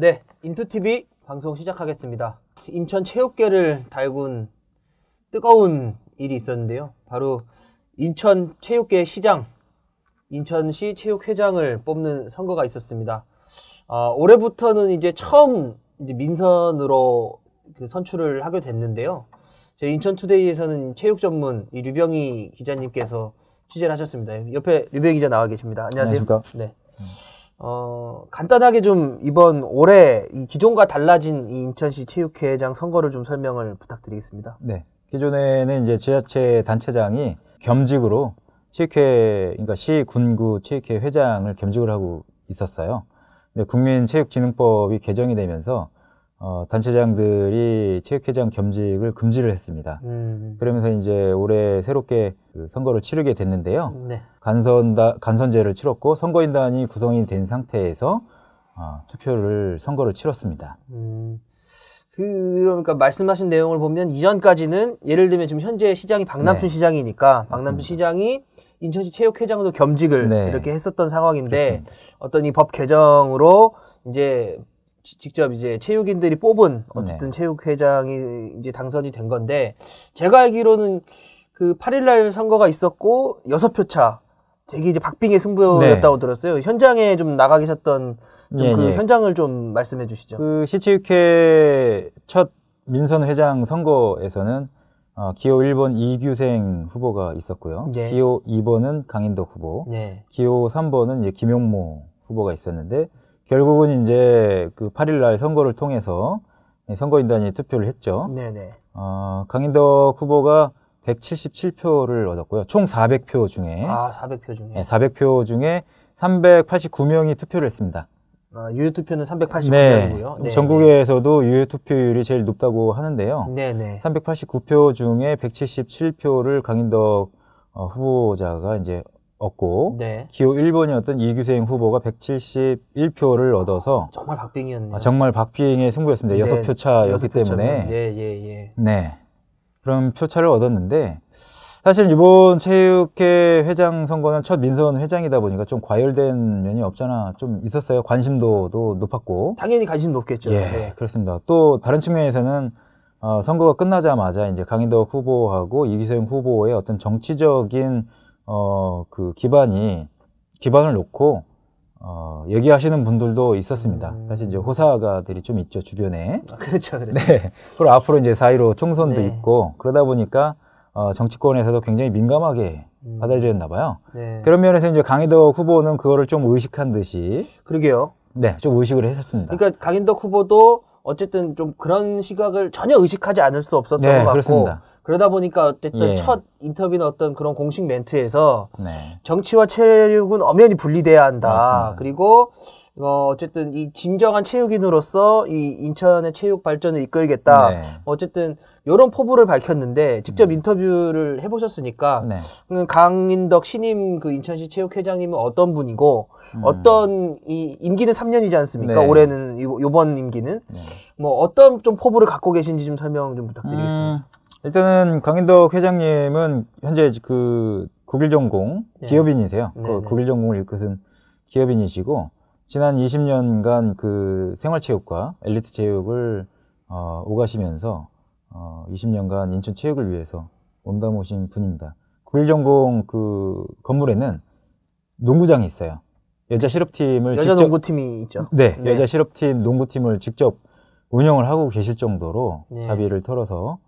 네, 인투TV 방송 시작하겠습니다. 인천 체육계를 달군 뜨거운 일이 있었는데요. 바로 인천 체육계 시장, 인천시 체육회장을 뽑는 선거가 있었습니다. 어, 올해부터는 이제 처음 이제 민선으로 그 선출을 하게 됐는데요. 저희 인천투데이에서는 체육 전문 이 류병희 기자님께서 취재를 하셨습니다. 옆에 류병희 기자 나와 계십니다. 안녕하세요. 안녕하십니까? 네. 음. 어, 간단하게 좀 이번 올해 이 기존과 달라진 이 인천시 체육회장 선거를 좀 설명을 부탁드리겠습니다. 네. 기존에는 이제 지자체 단체장이 겸직으로 체육회, 그러니까 시, 군, 구 체육회 회장을 겸직을 하고 있었어요. 근데 국민체육진흥법이 개정이 되면서 어, 단체장들이 체육회장 겸직을 금지를 했습니다. 음. 그러면서 이제 올해 새롭게 그 선거를 치르게 됐는데요. 네. 간선다, 간선제를 치렀고 선거인단이 구성이 된 상태에서 어, 투표를 선거를 치렀습니다. 음, 그, 그러니까 말씀하신 내용을 보면 이전까지는 예를 들면 지금 현재 시장이 박남춘 네. 시장이니까 박남춘 맞습니다. 시장이 인천시 체육회장도 겸직을 네. 이렇게 했었던 상황인데 그렇습니다. 어떤 이 법 개정으로 이제 직접 이제 체육인들이 뽑은 어쨌든 네. 체육회장이 이제 당선이 된 건데 제가 알기로는 그 8일날 선거가 있었고 6표 차. 되게 이제 박빙의 승부였다고 네. 들었어요. 현장에 좀 나가 계셨던 좀그 예, 예. 현장을 좀 말씀해 주시죠. 그 시치육회 첫 민선 회장 선거에서는 어, 기호 1번 이규생 후보가 있었고요. 예. 기호 2번은 강인덕 후보, 예. 기호 3번은 이제 김용모 후보가 있었는데 결국은 이제 그 8일날 선거를 통해서 선거인단이 투표를 했죠. 네네. 네. 어, 강인덕 후보가 177표를 얻었고요. 총 400표 중에 아, 400표 중에 네, 400표 중에 389명이 투표를 했습니다. 아, 유효 투표는 3 8 9명이고요 네, 전국에서도 유효 투표율이 제일 높다고 하는데요. 네, 네. 389표 중에 177표를 강인덕 어, 후보자가 이제 얻고 네. 기호 1번이었던 이규생 후보가 171표를 얻어서 정말 박빙이었네요. 아, 정말 박빙의 승부였습니다. 네. 6표 차였기 6표 때문에. 예, 예, 예. 네. 그런 표차를 얻었는데 사실 이번 체육회 회장 선거는 첫 민선 회장이다 보니까 좀 과열된 면이 없잖아 좀 있었어요 관심도도 높았고 당연히 관심 높겠죠. 예, 네. 그렇습니다. 또 다른 측면에서는 어, 선거가 끝나자마자 이제 강인덕 후보하고 이기성 후보의 어떤 정치적인 어, 그 기반이 기반을 놓고 어, 얘기하시는 분들도 있었습니다. 음. 사실 이제 호사가들이 좀 있죠, 주변에. 아, 그렇죠, 그렇죠. 네. 그리고 앞으로 이제 사이로 총선도 네. 있고, 그러다 보니까, 어, 정치권에서도 굉장히 민감하게 음. 받아들였나 봐요. 네. 그런 면에서 이제 강희덕 후보는 그거를 좀 의식한 듯이. 그러게요. 네, 좀 의식을 했었습니다. 그러니까 강인덕 후보도 어쨌든 좀 그런 시각을 전혀 의식하지 않을 수 없었던 네, 것 같고 그렇습니다. 그러다 보니까 어쨌든 예. 첫 인터뷰는 어떤 그런 공식 멘트에서 네. 정치와 체육은 엄연히 분리돼야 한다. 맞습니다. 그리고 어, 어쨌든 이 진정한 체육인으로서 이 인천의 체육 발전을 이끌겠다. 네. 어쨌든 이런 포부를 밝혔는데 직접 음. 인터뷰를 해보셨으니까 네. 음, 강인덕 신임 그 인천시 체육회장님은 어떤 분이고 음. 어떤 이 임기는 3년이지 않습니까? 네. 올해는 요, 요번 임기는 네. 뭐 어떤 좀 포부를 갖고 계신지 좀 설명 좀 음, 부탁드리겠습니다. 음. 일단은 강인덕 회장님은 현재 그 국일전공 예. 기업인이세요. 네, 그 네. 국일전공을 이끄는 기업인이시고 지난 20년간 그 생활체육과 엘리트 체육을 어, 오가시면서 어, 20년간 인천 체육을 위해서 온담 오신 분입니다. 국일전공 그 건물에는 농구장이 있어요. 여자 실업팀을 여자 직접, 농구팀이 있죠. 네, 네, 여자 실업팀 농구팀을 직접 운영을 하고 계실 정도로 네. 자비를 털어서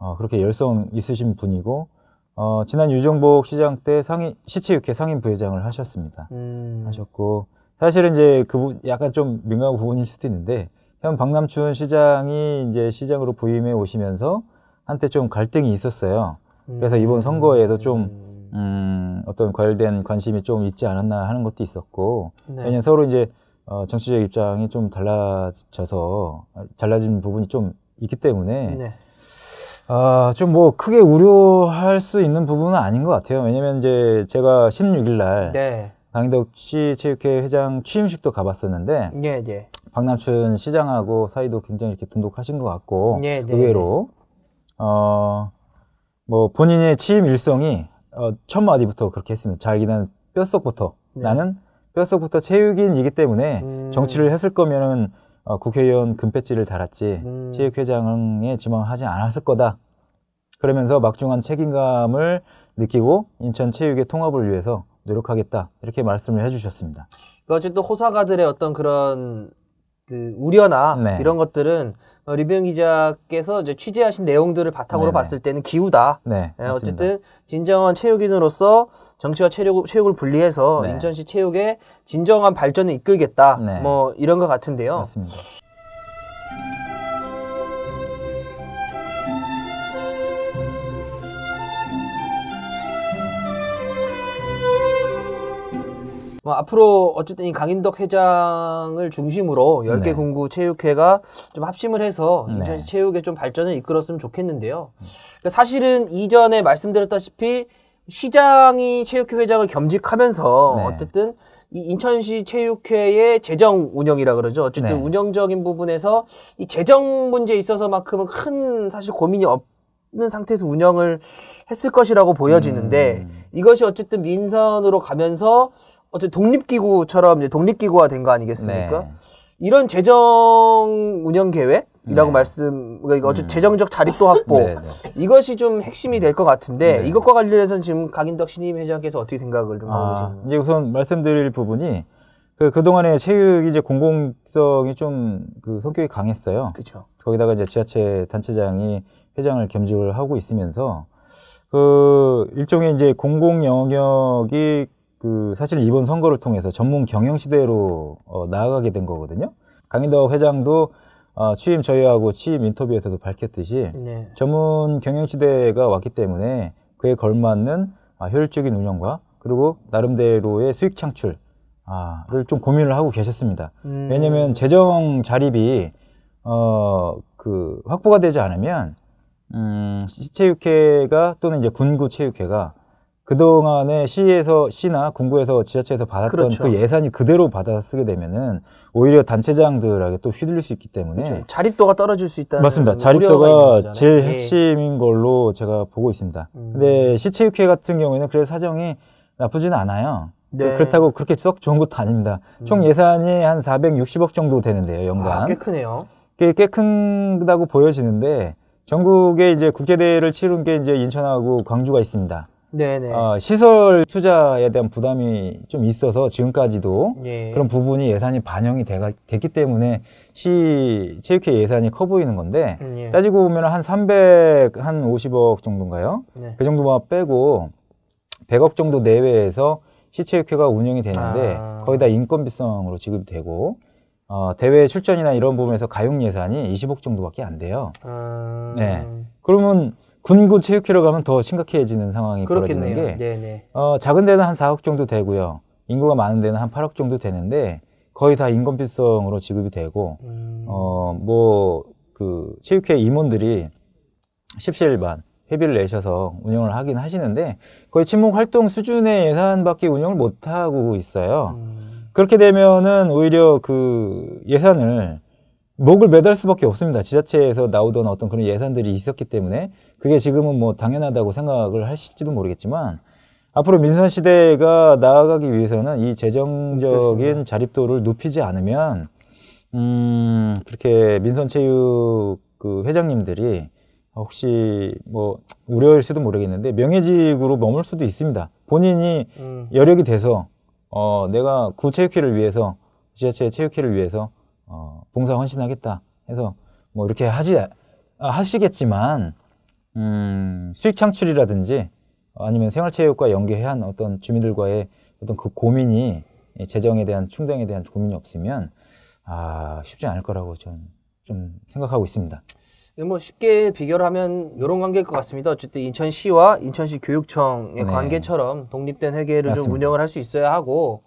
어, 그렇게 열성 있으신 분이고 어, 지난 유정복 시장 때 상인 시체육회 상임 부회장을 하셨습니다. 음. 하셨고 사실은 이제 그 약간 좀 민감한 부분일 수도 있는데 현 박남춘 시장이 이제 시장으로 부임해 오시면서 한때 좀 갈등이 있었어요. 그래서 이번 음. 선거에도 좀 음, 음 어떤 과열된 관심이 좀 있지 않았나 하는 것도 있었고 네. 왜냐면 서로 이제 어, 정치적 입장이 좀 달라져서 잘라진 아, 부분이 좀 있기 때문에 네. 아, 좀 뭐 크게 우려할 수 있는 부분은 아닌 것 같아요. 왜냐면 이제 제가 16일 날 네. 강덕씨 체육회 회장 취임식도 가봤었는데 예, 예. 박남춘 시장하고 사이도 굉장히 이렇게 돈독하신 것 같고 예, 네. 네 의외로 네. 어뭐 본인의 취임 일성이 어, 첫 마디부터 그렇게 했습니다. 자기는 뼛속부터 네. 나는 뼛속부터 체육인이기 때문에 음... 정치를 했을 거면은 어, 국회의원 금패지를 달았지 음. 체육회장에지망 하지 않았을 거다. 그러면서 막중한 책임감을 느끼고 인천 체육의 통합을 위해서 노력하겠다 이렇게 말씀을 해주셨습니다. 그러니까 어쨌든 호사가들의 어떤 그런 그 우려나 네. 이런 것들은 어, 리병 기자께서 이제 취재하신 내용들을 바탕으로 네네. 네. 봤을 때는 기우다. 네, 네, 어쨌든 진정한 체육인으로서 정치와 체육, 체육을 분리해서 네. 인천시 체육의 진정한 발전을 이끌겠다. 네. 뭐 이런 것 같은데요. 맞습니다. 뭐 앞으로 어쨌든 이 강인덕 회장을 중심으로 10개 네. 공구 체육회가 좀 합심을 해서 인천시 네. 체육의 좀 발전을 이끌었으면 좋겠는데요. 그러니까 사실은 이전에 말씀드렸다시피 시장이 체육회 회장을 겸직하면서 네. 어쨌든 이 인천시 체육회의 재정 운영이라 그러죠. 어쨌든 네. 운영적인 부분에서 이 재정 문제에 있어서만큼은 큰 사실 고민이 없는 상태에서 운영을 했을 것이라고 보여지는데 음. 이것이 어쨌든 민선으로 가면서 어쨌든 독립기구처럼 이제 독립기구화 된 거 아니겠습니까? 네. 이런 재정 운영 계획이라고 네. 말씀, 그러니까 어쨌든 음. 재정적 자립도 확보 네, 네, 이것이 좀 핵심이 될 것 같은데 네. 이것과 관련해서는 지금 강인덕 신임 회장께서 어떻게 생각을 좀 하고 아, 계십니까? 이제 우선 말씀드릴 부분이 그, 그동안에 체육이 제 공공성이 좀 그 성격이 강했어요. 그죠 거기다가 이제 지자체 단체장이 회장을 겸직을 하고 있으면서 그 일종의 이제 공공 영역이 그 사실 이번 선거를 통해서 전문 경영 시대로 어, 나아가게 된 거거든요. 강인더 회장도 어, 취임 저희하고 취임 인터뷰에서도 밝혔듯이 네. 전문 경영 시대가 왔기 때문에 그에 걸맞는 아, 효율적인 운영과 그리고 나름대로의 수익 창출 아좀 고민을 하고 계셨습니다. 음. 왜냐하면 재정 자립이 어 그 확보가 되지 않으면 음 시체육회가 또는 이제 군구 체육회가 그동안에 시에서 시나 군구에서 지자체에서 받았던 그렇죠. 그 예산이 그대로 받아 쓰게 되면은 오히려 단체장들에게 또 휘둘릴 수 있기 때문에 그렇죠. 자립도가 떨어질 수 있다는 맞습니다. 자립도가 제일 예. 핵심인 걸로 제가 보고 있습니다. 음. 근데 시체육회 같은 경우에는 그래 사정이 나쁘진 않아요. 네. 그렇다고 그렇게 썩 좋은 것도 아닙니다. 음. 총 예산이 한 460억 정도 되는데요, 연간. 아, 꽤 크네요. 꽤 크다고 보여지는데 전국에 이제 국제대회를 치른 게 이제 인천하고 광주가 있습니다. 네네. 어, 시설 투자에 대한 부담이 좀 있어서 지금까지도 예. 그런 부분이 예산이 반영이 되가 됐기 때문에 시 체육회 예산이 커 보이는 건데 음, 예. 따지고 보면 한 300, 한 50억 정도인가요? 네. 그 정도만 빼고 100억 정도 내외에서 시체육회가 운영이 되는데 아... 거의 다 인건비성으로 지급이 되고 어, 대회 출전이나 이런 부분에서 가용 예산이 20억 정도밖에 안 돼요. 아... 네. 그러면 군구 체육회로 가면 더 심각해지는 상황이 그렇겠네요. 벌어지는 게 어, 작은 데는 한 4억 정도 되고요. 인구가 많은 데는 한 8억 정도 되는데 거의 다 인건비성으로 지급이 되고 음. 어뭐 그 체육회 임원들이 1 7일반 회비를 내셔서 운영을 하긴 하시는데 거의 친목 활동 수준의 예산밖에 운영을 못 하고 있어요. 음. 그렇게 되면은 오히려 그 예산을 목을 매달 수밖에 없습니다. 지자체에서 나오던 어떤 그런 예산들이 있었기 때문에 그게 지금은 뭐 당연하다고 생각을 하실지도 모르겠지만 앞으로 민선 시대가 나아가기 위해서는 이 재정적인 자립도를 높이지 않으면 음 그렇게 민선 체육 그 회장님들이 혹시 뭐 우려일 수도 모르겠는데 명예직으로 머물 수도 있습니다. 본인이 음. 여력이 돼서 어 내가 구체육회를 위해서 지자체 체육회를 위해서 어, 봉사 헌신하겠다 해서 뭐 이렇게 하지 아, 하시겠지만 음, 수익 창출이라든지 아니면 생활체육과 연계한 어떤 주민들과의 어떤 그 고민이 재정에 대한 충당에 대한 고민이 없으면 아 쉽지 않을 거라고 저는 좀 생각하고 있습니다. 네, 뭐 쉽게 비교를 하면 이런 관계일 것 같습니다. 어쨌든 인천시와 인천시 교육청의 네. 관계처럼 독립된 회계를 좀 운영을 할 수 있어야 하고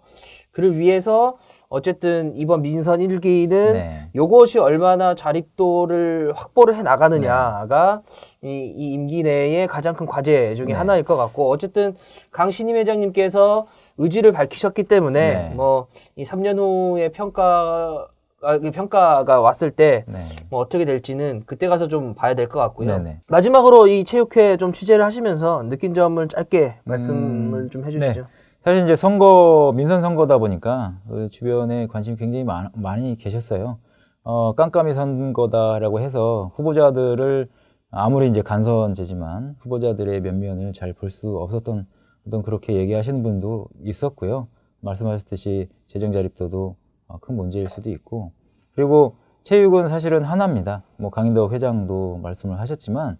그를 위해서 어쨌든 이번 민선 1기는 네. 요것이 얼마나 자립도를 확보를 해 나가느냐가 네. 이, 이, 임기 내에 가장 큰 과제 중의 네. 하나일 것 같고 어쨌든 강신임 회장님께서 의지를 밝히셨기 때문에 뭐이 3년 후에 평가 아, 그 평가가 왔을 때뭐 네. 어떻게 될지는 그때 가서 좀 봐야 될 것 같고요. 네, 마지막으로 이 체육회 좀 취재를 하시면서 느낀 점을 짧게 말씀을 음... 좀 해주시죠. 사실 이제 선거 민선 선거다 보니까 주변에 관심이 굉장히 많, 많이 계셨어요. 어, 깜깜이 선거다라고 해서 후보자들을 아무리 이제 간선제지만 후보자들의 면면을 잘 볼 수 없었던 어떤 그렇게 얘기하시는 분도 있었고요. 말씀하셨듯이 재정자립도도 어, 큰 문제일 수도 있고 그리고 체육은 사실은 하나입니다. 뭐 강인덕 회장도 말씀을 하셨지만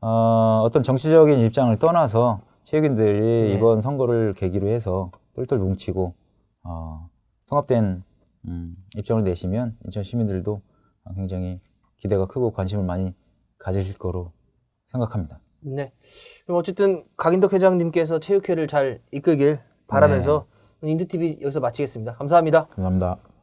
어, 어떤 정치적인 입장을 떠나서 체육인들이 네. 이번 선거를 계기로 해서 똘똘 뭉치고 어, 통합된 음, 입장을 내시면 인천 시민들도 굉장히 기대가 크고 관심을 많이 가지실 거로 생각합니다. 네. 그럼 어쨌든 각인덕 회장님께서 체육회를 잘 이끌길 바라면서 네. 인두TV 여기서 마치겠습니다. 감사합니다. 감사합니다.